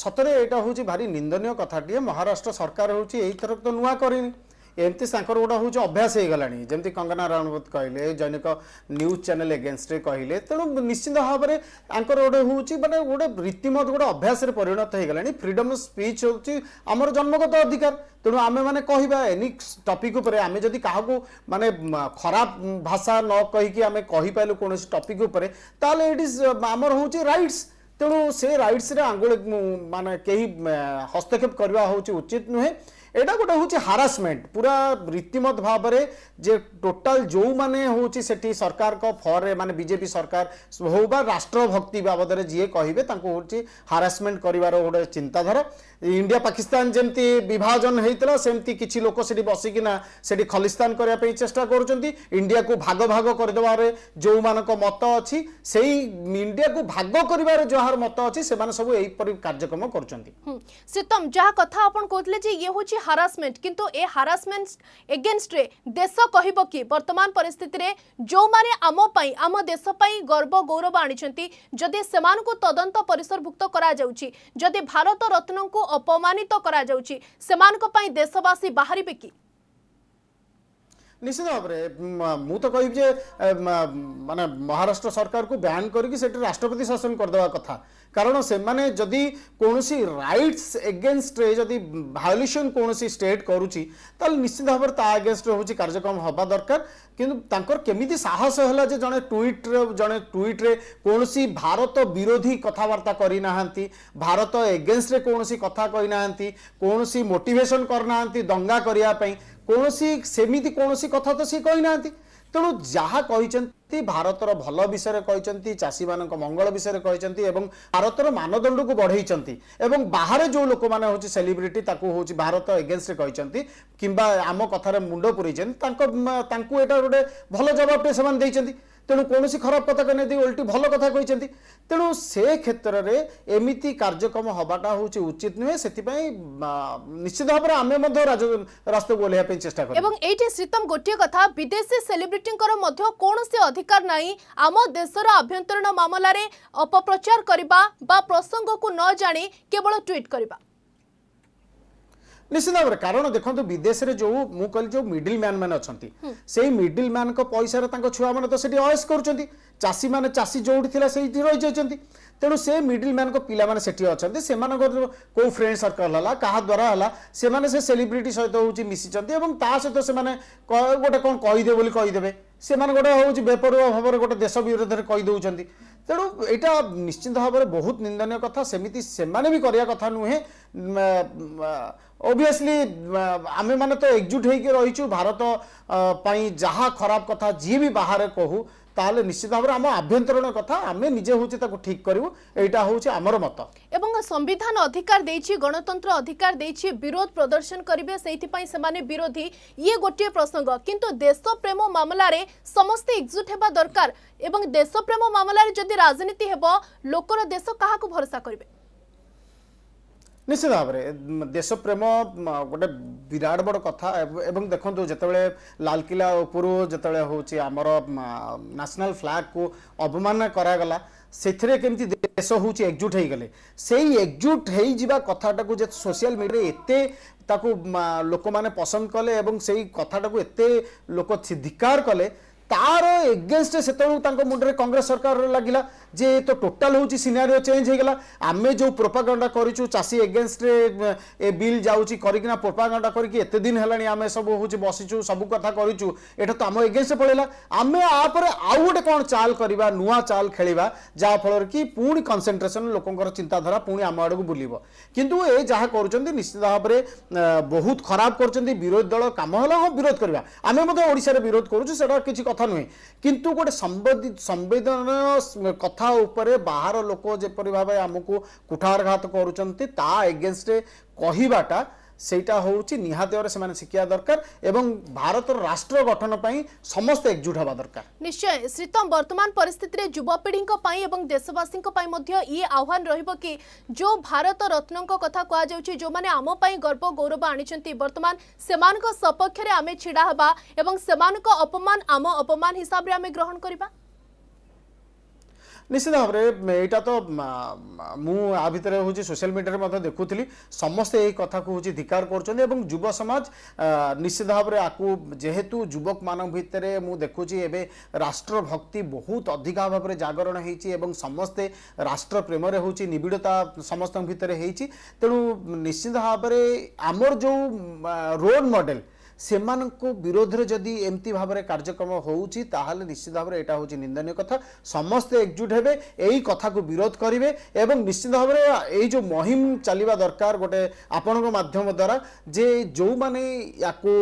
ସତରେ ଏଇଟା ହେଉଛି ଭାରି ନିନ୍ଦନୀୟ କଥାଟିଏ ମହାରାଷ୍ଟ୍ର ସରକାର ହେଉଛି ଏଇଥର ନୂଆ କରିନି ଏମିତି ତାଙ୍କର ଗୋଟେ ହେଉଛି ଅଭ୍ୟାସ ହେଇଗଲାଣି ଯେମିତି କଙ୍ଗନା ରାଣବତ କହିଲେ ଜନୈକ ନ୍ୟୁଜ୍ ଚ୍ୟାନେଲ୍ ଏଗେନଷ୍ଟରେ କହିଲେ ତେଣୁ ନିଶ୍ଚିନ୍ତ ଭାବରେ ତାଙ୍କର ଗୋଟେ ହେଉଛି ମାନେ ଗୋଟେ ରୀତିମତ ଗୋଟେ ଅଭ୍ୟାସରେ ପରିଣତ ହେଇଗଲାଣି ଫ୍ରିଡମ୍ ଅଫ୍ ସ୍ପିଚ୍ ହେଉଛି ଆମର ଜନ୍ମଗତ ଅଧିକାର ତେଣୁ ଆମେମାନେ କହିବା ଏନି ଟପିକ୍ ଉପରେ ଆମେ ଯଦି କାହାକୁ ମାନେ ଖରାପ ଭାଷା ନ କହିକି ଆମେ କହିପାରିଲୁ କୌଣସି ଟପିକ୍ ଉପରେ ତାହେଲେ ଇଟ୍ ଇଜ୍ ଆମର ହେଉଛି ରାଇଟ୍ସ ତେଣୁ ସେ ରାଇଟ୍ସରେ ଆଙ୍ଗୁଳି ମାନେ କେହି ହସ୍ତକ୍ଷେପ କରିବା ହେଉଛି ଉଚିତ ନୁହେଁ এটা ଗୋଟେ ହେଉଛି ହାରାସମେଣ୍ଟ ପୁରା ରୀତିମତ ଭାବରେ ଯେ ଟୋଟାଲ ଯେଉଁମାନେ ହେଉଛି ସେଠି ସରକାରଙ୍କ ଫରେ ମାନେ ବିଜେପି ସରକାର ହଉ ବା ରାଷ୍ଟ୍ରଭକ୍ତି ବାବଦରେ ଯିଏ କହିବେ ତାଙ୍କୁ ହେଉଛି ହାରାସମେଣ୍ଟ କରିବାର ଗୋଟେ ଚିନ୍ତାଧାରା ইন্ডিয়া পাকিস্তান যেমতি বিভাজন হয়েছিল সেমতি কিছু লোক সেটি বসিকিনা সেটি খলিস্তান করা চেষ্টা করছেন ইন্ডিয়া কু ভাগ ভাগ করে দেওয়ার যে মত অছি ইন্ডিয়া কু ভাগ করবার যার মত অনেক সব এইপরি কার্যক্রম করছেন সীতম যা কথা আপনার কৌলে যে ইয়ে হচ্ছে হারাসমেন্ট কিন্তু এ হারাসমেন্ট এগেনস্ট দেশ কহব কি বর্তমান পরিস্থিতি যে আমি আম গর্ব গৌরব আনি যদি সে তদন্ত পরিসরভুক্ত করা যদি ভারত রত্নকু ଅପମାନିତ କରାଯାଉଛି ସେମାନଙ୍କ ପାଇଁ ଦେଶବାସୀ ବାହାରିବେ କି ନିଶ୍ଚିତ ଭାବରେ ମୁଁ ତ କହିବି ଯେ ମାନେ ମହାରାଷ୍ଟ୍ର ସରକାରକୁ ବ୍ୟାନ୍ କରିକି ସେଠି ରାଷ୍ଟ୍ରପତି ଶାସନ କରିଦେବା କଥା କାରଣ ସେମାନେ ଯଦି କୌଣସି ରାଇଟ୍ସ ଏଗେନଷ୍ଟରେ ଯଦି ଭାୟୋଲେସନ୍ କୌଣସି ଷ୍ଟେଟ୍ କରୁଛି ତାହେଲେ ନିଶ୍ଚିତ ଭାବରେ ତା ଏଗେନଷ୍ଟରେ ହେଉଛି କାର୍ଯ୍ୟକ୍ରମ ହେବା ଦରକାର କିନ୍ତୁ ତାଙ୍କର କେମିତି ସାହସ ହେଲା ଯେ ଜଣେ ଟ୍ୱିଟ୍ରେ ଜଣେ ଟ୍ୱିଟ୍ରେ କୌଣସି ଭାରତ ବିରୋଧୀ କଥାବାର୍ତ୍ତା କରିନାହାନ୍ତି ଭାରତ ଏଗେନଷ୍ଟରେ କୌଣସି କଥା କହିନାହାନ୍ତି କୌଣସି ମୋଟିଭେସନ୍ କରିନାହାନ୍ତି ଦଙ୍ଗା କରିବା ପାଇଁ କୌଣସି ସେମିତି କୌଣସି କଥା ତ ସିଏ କହିନାହାନ୍ତି ତେଣୁ ଯାହା କହିଛନ୍ତି ଭାରତର ଭଲ ବିଷୟରେ କହିଛନ୍ତି ଚାଷୀମାନଙ୍କ ମଙ୍ଗଳ ବିଷୟରେ କହିଛନ୍ତି ଏବଂ ଭାରତର ମାନଦଣ୍ଡକୁ ବଢ଼େଇଛନ୍ତି ଏବଂ ବାହାରେ ଯେଉଁ ଲୋକମାନେ ହେଉଛି ସେଲିବ୍ରିଟି ତାକୁ ହେଉଛି ଭାରତ ଏଗେନଷ୍ଟରେ କହିଛନ୍ତି କିମ୍ବା ଆମ କଥାରେ ମୁଣ୍ଡ ପୁରେଇଛନ୍ତି ତାଙ୍କ ତାଙ୍କୁ ଏଇଟା ଗୋଟେ ଭଲ ଜବାବଟେ ସେମାନେ ଦେଇଛନ୍ତି তেণু কৌশি খারাপ কথা কে নেই উল্টি ভাল কথা কিন্তু তেমন সে ক্ষেত্রে এমিতি কার্যক্রম হওয়াটা হচ্ছে উচিত নুহে সে নিশ্চিত ভাবে আমি রাস্তা ওহ্লাইয়া চেষ্টা করি এবং এইটি শ্রীতম গোটিয়ে কথা বিদেশী সেলিব্রিটি কৌশি অধিকার নাই আমার আভ্যন্তরীণ মামলার অপপ্রচার করা বা প্রসঙ্গক ন জাঁ কেবল টুইট করা ନିଶ୍ଚିତ ଭାବରେ କାରଣ ଦେଖନ୍ତୁ ବିଦେଶରେ ଯୋଉ ମୁଁ କହିଲି ଯୋଉ ମିଡିଲ ମ୍ୟାନ୍ ମାନେ ଅଛନ୍ତି ସେଇ ମିଡିଲ ମ୍ୟାନଙ୍କ ପଇସାରେ ତାଙ୍କ ଛୁଆମାନେ ତ ସେଠି ଅୟସ କରୁଛନ୍ତି ଚାଷୀମାନେ ଚାଷୀ ଯୋଉଠି ଥିଲା ସେଇଠି ରହିଯାଇଛନ୍ତି ତେଣୁ ସେ ମିଡିଲ ମ୍ୟାନଙ୍କ ପିଲାମାନେ ସେଠି ଅଛନ୍ତି ସେମାନଙ୍କର କେଉଁ ଫ୍ରେଣ୍ଡ ସର୍କଲ ହେଲା କାହା ଦ୍ୱାରା ହେଲା ସେମାନେ ସେ ସେଲିବ୍ରିଟି ସହିତ ହେଉଛି ମିଶିଛନ୍ତି ଏବଂ ତା ସହିତ ସେମାନେ ଗୋଟେ କ'ଣ କହିଦେବେ ବୋଲି କହିଦେବେ ସେମାନେ ଗୋଟେ ହେଉଛି ବେପରୁଆ ଭାବରେ ଗୋଟେ ଦେଶ ବିରୋଧରେ କହିଦେଉଛନ୍ତି ତେଣୁ ଏଇଟା ନିଶ୍ଚିନ୍ତ ଭାବରେ ବହୁତ ନିନ୍ଦନୀୟ କଥା ସେମିତି ସେମାନେ ବି କରିବା କଥା ନୁହେଁ ଓଭିୟସଲି ଆମେମାନେ ତ ଏକଜୁଟ ହେଇକି ରହିଛୁ ଭାରତ ପାଇଁ ଯାହା ଖରାପ କଥା ଯିଏ ବି ବାହାରେ କହୁ তাহলে নিশ্চিত ভাবে আমার আভ্যন্তরীণ কথা আমি নিজে হচ্ছে তাকে ঠিক করবু এইটা হচ্ছে আমার মত এবং সংবিধান অধিকার দিয়েছি গণতন্ত্র অধিকার দিয়েছি বিরোধ প্রদর্শন করবে সেইপাই সে বিরোধী ইয়ে গোটিয়ে প্রসঙ্গ কিন্তু দেশপ্রেম মামলার সমস্ত একজুট হওয়া দরকার এবং দেশপ্রেম মামলার যদি রাজনীতি হব লোকর দেশ কাহকু ভরসা করবে ନିଶ୍ଚିତ ଭାବରେ ଦେଶପ୍ରେମ ଗୋଟେ ବିରାଟ ବଡ଼ କଥା ଏବଂ ଦେଖନ୍ତୁ ଯେତେବେଳେ ଲାଲକିଲ୍ଲା ଉପରୁ ଯେତେବେଳେ ହେଉଛି ଆମର ନ୍ୟାସନାଲ୍ ଫ୍ଲାଗ୍କୁ ଅବମାନନା କରାଗଲା ସେଥିରେ କେମିତି ଦେଶ ହେଉଛି ଏକଜୁଟ ହେଇଗଲେ ସେଇ ଏକଜୁଟ ହେଇଯିବା କଥାଟାକୁ ଯେ ସୋସିଆଲ ମିଡ଼ିଆରେ ଏତେ ତାକୁ ଲୋକମାନେ ପସନ୍ଦ କଲେ ଏବଂ ସେଇ କଥାଟାକୁ ଏତେ ଲୋକ ଧିକାର କଲେ तार एगेन्स्ट से मुंडे कंग्रेस सरकार लगला जे तो टोटाल हूँ सिनारियो चेंज होगा आम जो प्रोपागंडा करूँ चाषी एगेन्स्ट ए बिल जाऊँगी करना प्रोपागंडा करते दिन है आम सब हूँ बसीचु सब कथा करूँ ये तो आम एगेन्स्ट पलैला आम आपर आउ गोटे कौन चाल करवा नुआ चाल खेलवा जहाँफल कि पुणी कनसेट्रेसन लोकर चिंताधारा पुणी आम आड़ को बुल कि जहाँ कर भाव में बहुत खराब करोधी दल कम है हाँ विरोध करवा आम ओडार विरोध करूँ से किसी कथ କଥା ନୁହେଁ କିନ୍ତୁ ଗୋଟେ ସମ୍ବେଦନୀୟ କଥା ଉପରେ ବାହାର ଲୋକ ଯେପରି ଭାବେ ଆମକୁ କୁଠାରଘାତ କରୁଛନ୍ତି ତା ଏଗେନଷ୍ଟରେ କହିବାଟା ସେଇଟା ହେଉଛି ନିହାତି ଭାବରେ ସେମାନେ ଶିଖିବା ଦରକାର ଏବଂ ଭାରତର ରାଷ୍ଟ୍ର ଗଠନ ପାଇଁ ସମସ୍ତେ ଏକଜୁଟ ହେବା ଦରକାର ନିଶ୍ଚୟ ଶ୍ରୀତମ ବର୍ତ୍ତମାନ ପରିସ୍ଥିତିରେ ଯୁବପିଢ଼ିଙ୍କ ପାଇଁ ଏବଂ ଦେଶବାସୀଙ୍କ ପାଇଁ ମଧ୍ୟ ଇଏ ଆହ୍ୱାନ ରହିବ କି ଯେଉଁ ଭାରତ ରତ୍ନଙ୍କ କଥା କୁହାଯାଉଛି ଯେଉଁମାନେ ଆମ ପାଇଁ ଗର୍ବ ଗୌରବ ଆଣିଛନ୍ତି ବର୍ତ୍ତମାନ ସେମାନଙ୍କ ସପକ୍ଷରେ ଆମେ ଛିଡ଼ା ହେବା ଏବଂ ସେମାନଙ୍କ ଅପମାନ ଆମ ଅପମାନ ହିସାବରେ ଆମେ ଗ୍ରହଣ କରିବା ନିଶ୍ଚିତ ଭାବରେ ଏଇଟା ତ ମୁଁ ଆ ଭିତରେ ହେଉଛି ସୋସିଆଲ ମିଡ଼ିଆରେ ମଧ୍ୟ ଦେଖୁଥିଲି ସମସ୍ତେ ଏହି କଥାକୁ ହେଉଛି ଧିକାର କରୁଛନ୍ତି ଏବଂ ଯୁବ ସମାଜ ନିଶ୍ଚିତ ଭାବରେ ଆକୁ ଯେହେତୁ ଯୁବକମାନଙ୍କ ଭିତରେ ମୁଁ ଦେଖୁଛି ଏବେ ରାଷ୍ଟ୍ରଭକ୍ତି ବହୁତ ଅଧିକା ଭାବରେ ଜାଗରଣ ହେଇଛି ଏବଂ ସମସ୍ତେ ରାଷ୍ଟ୍ର ପ୍ରେମରେ ହେଉଛି ନିବିଡ଼ତା ସମସ୍ତଙ୍କ ଭିତରେ ହେଇଛି ତେଣୁ ନିଶ୍ଚିତ ଭାବରେ ଆମର ଯେଉଁ ରୋଲ୍ ମଡ଼େଲ୍ ସେମାନଙ୍କୁ ବିରୋଧରେ ଯଦି ଏମିତି ଭାବରେ କାର୍ଯ୍ୟକ୍ରମ ହେଉଛି ତାହେଲେ ନିଶ୍ଚିତ ଭାବରେ ଏଇଟା ହେଉଛି ନିନ୍ଦନୀୟ କଥା ସମସ୍ତେ ଏକଜୁଟ ହେବେ ଏଇ କଥାକୁ ବିରୋଧ କରିବେ ଏବଂ ନିଶ୍ଚିତ ଭାବରେ ଏଇ ଯେଉଁ ମହିମ ଚାଲିବା ଦରକାର ଗୋଟେ ଆପଣଙ୍କ ମାଧ୍ୟମ ଦ୍ୱାରା ଯେ ଯେଉଁମାନେ ୟାକୁ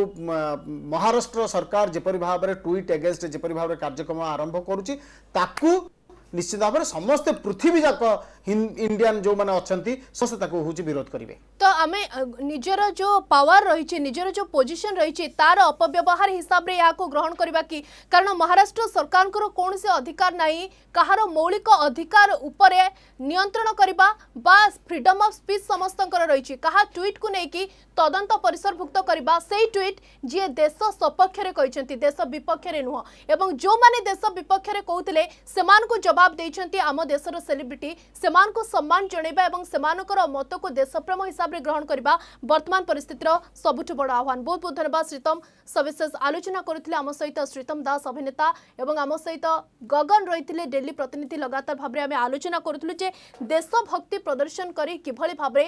ମହାରାଷ୍ଟ୍ର ସରକାର ଯେପରି ଭାବରେ ଟୁଇଟ୍ ଏଗେନଷ୍ଟରେ ଯେପରି ଭାବରେ କାର୍ଯ୍ୟକ୍ରମ ଆରମ୍ଭ କରୁଛି ତାକୁ ନିଶ୍ଚିତ ଭାବରେ ସମସ୍ତେ ପୃଥିବୀ ଯାକ इंडियन जो मैंने अच्छा समस्ते हूँ विरोध करेंगे तो आम निजर जो पावर रही निजर जो पोजिशन रही तार अपव्यवहार हिसाब से यहाँ ग्रहण करवा कि कारण महाराष्ट्र सरकार कौन से अधिकार ना कहार मौलिक अधिकार उपर नियंत्रण करने बा फ्रीडम अफ स्पीच समस्त रही क्या ट्विट को लेकिन तदंत परिसरभुक्त करने से ट्विट जी देश सपक्ष देश विपक्ष नुह एवं जो मैंने देश विपक्ष कहते को जवाब देते आम देशर सेलिब्रिटी से ସେମାନଙ୍କୁ ସମ୍ମାନ ଜଣାଇବା ଏବଂ ସେମାନଙ୍କର ମତକୁ ଦେଶପ୍ରେମ ହିସାବରେ ଗ୍ରହଣ କରିବା ବର୍ତ୍ତମାନ ପରିସ୍ଥିତିର ସବୁଠୁ ବଡ଼ ଆହ୍ୱାନ ବହୁତ ବହୁତ ଧନ୍ୟବାଦ ଶ୍ରୀତମ ସବିଶେଷ ଆଲୋଚନା କରୁଥିଲେ ଆମ ସହିତ ଶ୍ରୀତମ ଦାସ ଅଭିନେତା ଏବଂ ଆମ ସହିତ ଗଗନ ରହିଥିଲେ ଡେଲି ପ୍ରତିନିଧି ଲଗାତାର ଭାବରେ ଆମେ ଆଲୋଚନା କରୁଥିଲୁ ଯେ ଦେଶଭକ୍ତି ପ୍ରଦର୍ଶନ କରି କିଭଳି ଭାବରେ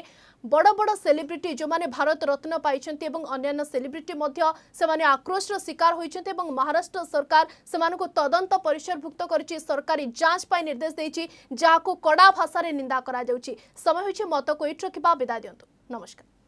ବଡ଼ ବଡ଼ ସେଲିବ୍ରିଟି ଯେଉଁମାନେ ଭାରତ ରତ୍ନ ପାଇଛନ୍ତି ଏବଂ ଅନ୍ୟାନ୍ୟ ସେଲିବ୍ରିଟି ମଧ୍ୟ ସେମାନେ ଆକ୍ରୋଶର ଶିକାର ହୋଇଛନ୍ତି ଏବଂ ମହାରାଷ୍ଟ୍ର ସରକାର ସେମାନଙ୍କୁ ତଦନ୍ତ ପରିସରଭୁକ୍ତ କରିଛି ସରକାରୀ ଯାଞ୍ଚ ପାଇଁ ନିର୍ଦ୍ଦେଶ ଦେଇଛି ଯାହାକୁ କଡ଼ା ଭାଷା ଭାଷାରେ ନିନ୍ଦା କରାଯାଉଛି ସମୟ ହେଉଛି ମତକୁ ଏଇଠି ରଖିବା ବିଦାୟ ଦିଅନ୍ତୁ ନମସ୍କାର